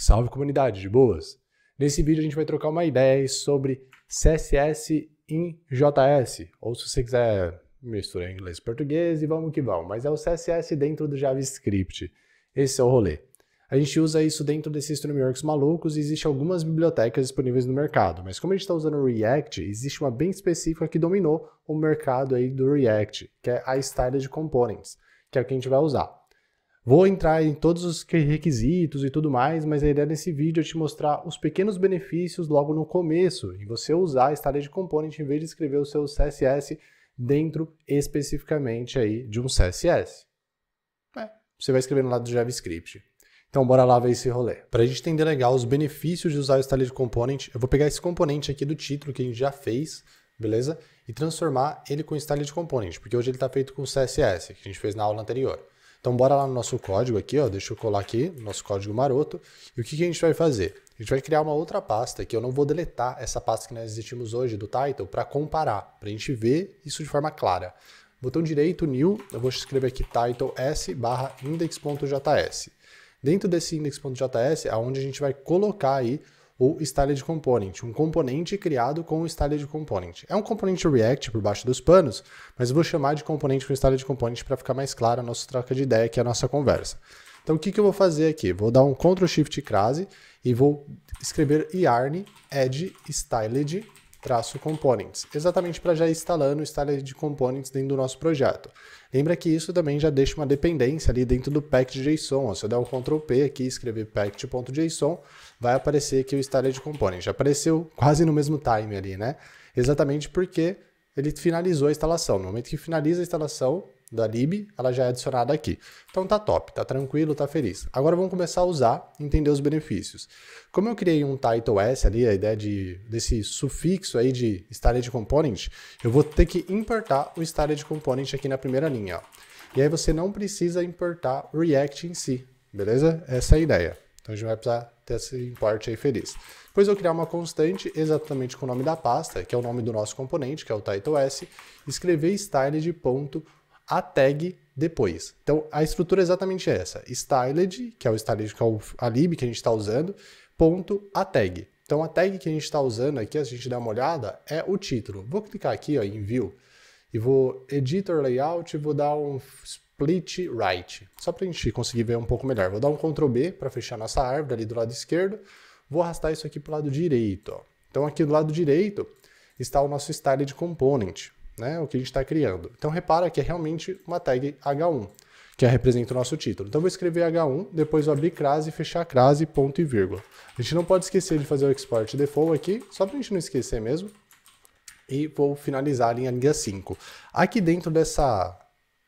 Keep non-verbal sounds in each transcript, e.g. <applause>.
Salve comunidade, de boas! Nesse vídeo a gente vai trocar uma ideia sobre CSS em JS, ou se você quiser misturar inglês e português e vamos que vamos, mas é o CSS dentro do JavaScript. Esse é o rolê. A gente usa isso dentro desses frameworks malucos e existem algumas bibliotecas disponíveis no mercado, mas como a gente está usando o React, existe uma bem específica que dominou o mercado aí do React, que é a Styled Components, que é o que a gente vai usar. Vou entrar em todos os requisitos e tudo mais, mas a ideia desse vídeo é te mostrar os pequenos benefícios logo no começo em você usar a de componente em vez de escrever o seu CSS dentro especificamente aí de um CSS. É, você vai escrever no lado do JavaScript. Então bora lá ver esse rolê. Para a gente entender legal os benefícios de usar o de Component, eu vou pegar esse componente aqui do título que a gente já fez, beleza? E transformar ele com de Component, porque hoje ele está feito com CSS, que a gente fez na aula anterior. Então bora lá no nosso código aqui, ó, deixa eu colar aqui, nosso código maroto. E o que, que a gente vai fazer? A gente vai criar uma outra pasta que eu não vou deletar essa pasta que nós existimos hoje do title para comparar, para a gente ver isso de forma clara. Botão direito, new, eu vou escrever aqui title s barra index.js. Dentro desse index.js é onde a gente vai colocar aí o Styled Component, um componente criado com o Styled Component. É um componente React por baixo dos panos, mas eu vou chamar de componente com Styled Component para ficar mais claro a nossa troca de ideia, aqui é a nossa conversa. Então o que, que eu vou fazer aqui? Vou dar um Ctrl Shift Crase e vou escrever yarn add styled traço components, exatamente para já instalando o style de components dentro do nosso projeto. Lembra que isso também já deixa uma dependência ali dentro do package.json. Se eu der o Ctrl P aqui e escrever package.json, vai aparecer aqui o style de components. Já apareceu quase no mesmo time ali, né? Exatamente porque ele finalizou a instalação. No momento que finaliza a instalação, da lib, ela já é adicionada aqui. Então tá top, tá tranquilo, tá feliz. Agora vamos começar a usar, entender os benefícios. Como eu criei um title s ali, a ideia de, desse sufixo aí de started component, eu vou ter que importar o started component aqui na primeira linha. Ó. E aí você não precisa importar React em si, beleza? Essa é a ideia. Então a gente vai precisar ter esse import aí feliz. Depois eu criar uma constante exatamente com o nome da pasta, que é o nome do nosso componente, que é o title s, escrever style de ponto a tag depois. Então, a estrutura é exatamente essa. Styled, que é o styled que é o, a lib que a gente está usando, ponto a tag. Então, a tag que a gente está usando aqui, se a gente dá uma olhada, é o título. Vou clicar aqui ó, em View e vou Editor Layout e vou dar um Split Right, só para a gente conseguir ver um pouco melhor. Vou dar um Ctrl B para fechar nossa árvore ali do lado esquerdo. Vou arrastar isso aqui para o lado direito. Ó. Então, aqui do lado direito está o nosso Styled Component né? O que a gente está criando. Então repara que é realmente uma tag H1, que é, representa o nosso título. Então vou escrever H1, depois vou abrir crase, fechar crase, ponto e vírgula. A gente não pode esquecer de fazer o export default aqui, só para a gente não esquecer mesmo. E vou finalizar a linha, linha 5. Aqui dentro dessa,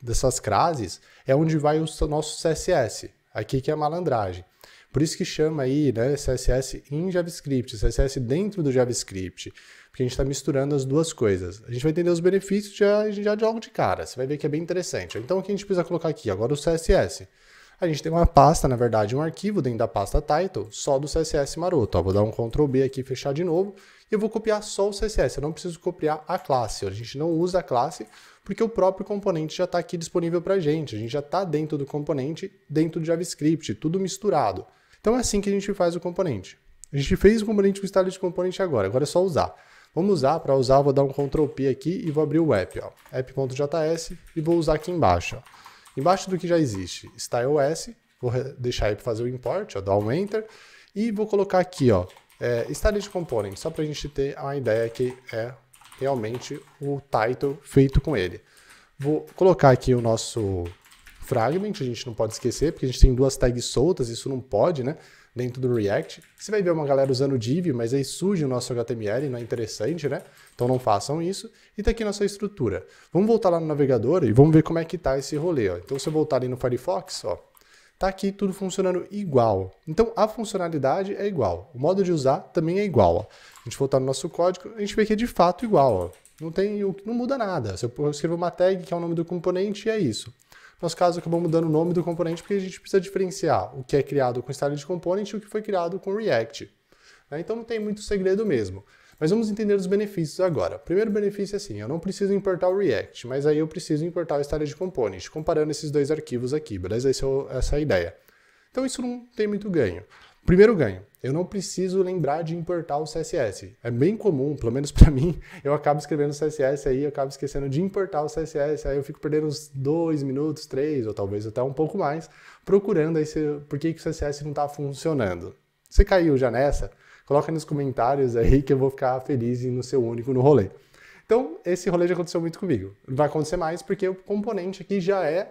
dessas crases é onde vai o nosso CSS, aqui que é a malandragem. Por isso que chama aí né, CSS em JavaScript, CSS dentro do JavaScript, porque a gente está misturando as duas coisas. A gente vai entender os benefícios já, já de algo de cara, você vai ver que é bem interessante. Então o que a gente precisa colocar aqui? Agora o CSS. A gente tem uma pasta, na verdade, um arquivo dentro da pasta title só do CSS maroto. Ó, vou dar um Ctrl B aqui, fechar de novo, e eu vou copiar só o CSS, eu não preciso copiar a classe, a gente não usa a classe, porque o próprio componente já está aqui disponível para a gente, a gente já está dentro do componente, dentro do JavaScript, tudo misturado. Então é assim que a gente faz o componente. A gente fez o componente, com o style de componente agora, agora é só usar. Vamos usar, para usar eu vou dar um Ctrl P aqui e vou abrir o app, ó, app.js e vou usar aqui embaixo. Ó. Embaixo do que já existe, style.s, vou deixar ele para fazer o import, ó, dar um enter e vou colocar aqui, ó, é, style de component, só para a gente ter a ideia que é realmente o title feito com ele. Vou colocar aqui o nosso fragment, a gente não pode esquecer, porque a gente tem duas tags soltas, isso não pode, né? Dentro do React. Você vai ver uma galera usando div, mas aí surge o nosso HTML, não é interessante, né? Então não façam isso. E tá aqui nossa estrutura. Vamos voltar lá no navegador e vamos ver como é que tá esse rolê, ó. Então se eu voltar ali no Firefox, ó, tá aqui tudo funcionando igual. Então a funcionalidade é igual, o modo de usar também é igual. Ó. A gente voltar no nosso código, a gente vê que é de fato igual. Ó. Não tem, não muda nada. Se eu escrever uma tag que é o nome do componente, é isso. Nosso caso, acabou mudando o nome do componente porque a gente precisa diferenciar o que é criado com Styled Component e o que foi criado com React. Né? Então não tem muito segredo mesmo. Mas vamos entender os benefícios agora. primeiro benefício é assim, eu não preciso importar o React, mas aí eu preciso importar o Styled Component, comparando esses dois arquivos aqui, beleza? É essa é a ideia. Então isso não tem muito ganho. Primeiro ganho, eu não preciso lembrar de importar o CSS. É bem comum, pelo menos para <laughs> mim, eu acabo escrevendo CSS aí, eu acabo esquecendo de importar o CSS, aí eu fico perdendo uns dois minutos, três, ou talvez até um pouco mais, procurando aí se, por que, que o CSS não está funcionando. Você caiu já nessa? Coloca nos comentários aí que eu vou ficar feliz no seu único no rolê. Então, esse rolê já aconteceu muito comigo. Não vai acontecer mais porque o componente aqui já é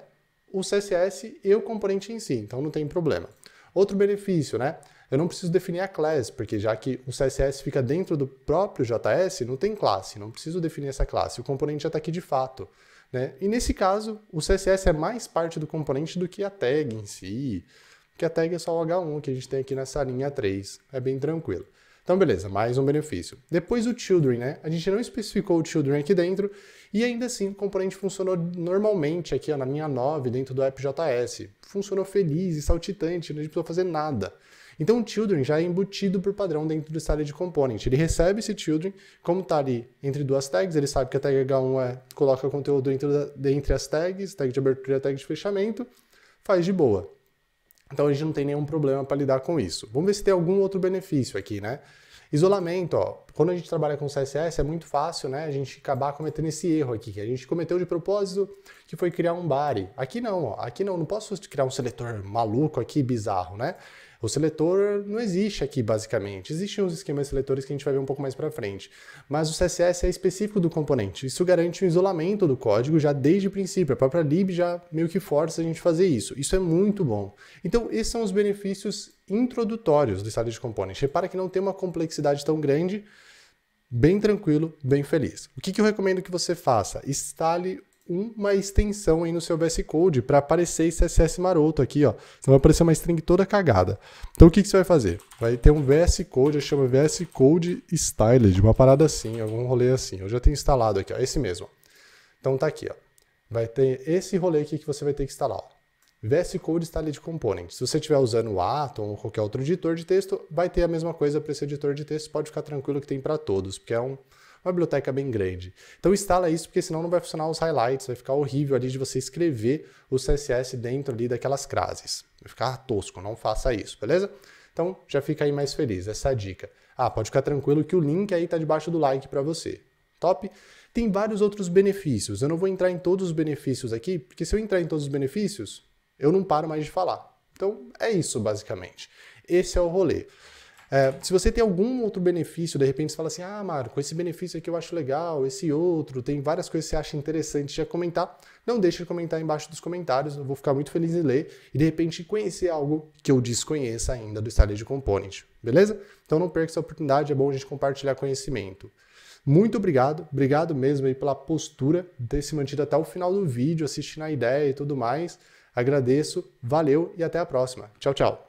o CSS e o componente em si, então não tem problema. Outro benefício, né? Eu não preciso definir a class, porque já que o CSS fica dentro do próprio JS, não tem classe, não preciso definir essa classe, o componente já está aqui de fato. Né? E nesse caso, o CSS é mais parte do componente do que a tag em si, porque a tag é só o H1 que a gente tem aqui nessa linha 3, é bem tranquilo. Então, beleza, mais um benefício. Depois o children, né? A gente não especificou o children aqui dentro, e ainda assim o componente funcionou normalmente aqui ó, na linha 9, dentro do AppJS. Funcionou feliz e saltitante, não precisou fazer nada. Então o children já é embutido por padrão dentro do de component. Ele recebe esse children, como está ali entre duas tags, ele sabe que a tag H1 é, coloca conteúdo dentro da, entre as tags, tag de abertura e tag de fechamento, faz de boa. Então a gente não tem nenhum problema para lidar com isso. Vamos ver se tem algum outro benefício aqui, né? Isolamento, ó. Quando a gente trabalha com CSS, é muito fácil né, a gente acabar cometendo esse erro aqui, que a gente cometeu de propósito, que foi criar um body. Aqui não, ó, aqui não, não posso criar um seletor maluco aqui, bizarro, né? O seletor não existe aqui, basicamente. Existem uns esquemas seletores que a gente vai ver um pouco mais para frente. Mas o CSS é específico do componente. Isso garante o isolamento do código já desde o princípio. A própria lib já meio que força a gente fazer isso. Isso é muito bom. Então, esses são os benefícios introdutórios do estado de componente. Repara que não tem uma complexidade tão grande bem tranquilo, bem feliz. O que, que eu recomendo que você faça? Instale uma extensão aí no seu VS Code para aparecer esse CSS maroto aqui, ó. Senão vai aparecer uma string toda cagada. Então o que, que você vai fazer? Vai ter um VS Code, eu chamo VS Code Styled, uma parada assim, algum rolê assim. Eu já tenho instalado aqui, ó, esse mesmo. Então tá aqui, ó. Vai ter esse rolê aqui que você vai ter que instalar, ó. VS Code de Component. Se você estiver usando o Atom ou qualquer outro editor de texto, vai ter a mesma coisa para esse editor de texto, pode ficar tranquilo que tem para todos, porque é um, uma biblioteca bem grande. Então instala isso, porque senão não vai funcionar os highlights, vai ficar horrível ali de você escrever o CSS dentro ali daquelas frases. Vai ficar tosco, não faça isso, beleza? Então já fica aí mais feliz, essa é a dica. Ah, pode ficar tranquilo que o link aí está debaixo do like para você. Top? Tem vários outros benefícios. Eu não vou entrar em todos os benefícios aqui, porque se eu entrar em todos os benefícios, eu não paro mais de falar. Então é isso, basicamente. Esse é o rolê. É, se você tem algum outro benefício, de repente você fala assim: ah, Marco, esse benefício aqui eu acho legal, esse outro, tem várias coisas que você acha interessante de comentar, não deixe de comentar embaixo dos comentários, eu vou ficar muito feliz em ler e de repente conhecer algo que eu desconheça ainda do de Component, beleza? Então não perca essa oportunidade, é bom a gente compartilhar conhecimento. Muito obrigado, obrigado mesmo aí pela postura, ter se mantido até o final do vídeo, assistindo a ideia e tudo mais. Agradeço, valeu e até a próxima. Tchau, tchau.